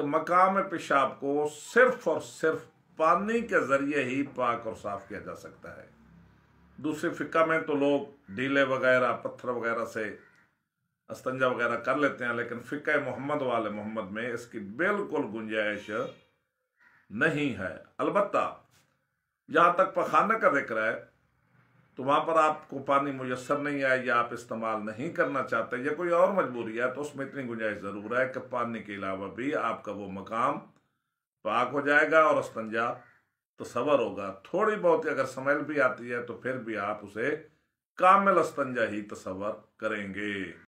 कि मकाम पेशाब को सिर्फ और सिर्फ पानी के ज़रिए ही पाक और साफ किया जा सकता है दूसरे फ़िक्का में तो लोग डीले वगैरह पत्थर वगैरह से अस्तंजा वगैरह कर लेते हैं लेकिन फ़िक्का मोहम्मद वाले मोहम्मद में इसकी बिल्कुल गुंजाइश नहीं है अलबत् जहां तक पखाना का जिक्र है तो वहाँ पर आपको पानी मुयसर नहीं आए या आप इस्तेमाल नहीं करना चाहते या कोई और मजबूरी है तो उसमें इतनी गुंजाइश ज़रूर है कि पानी के अलावा भी आपका वो मकाम पाक हो जाएगा और तो तस्वर होगा थोड़ी बहुत अगर समेल भी आती है तो फिर भी आप उसे कामिल स्तंजा ही तस्वर करेंगे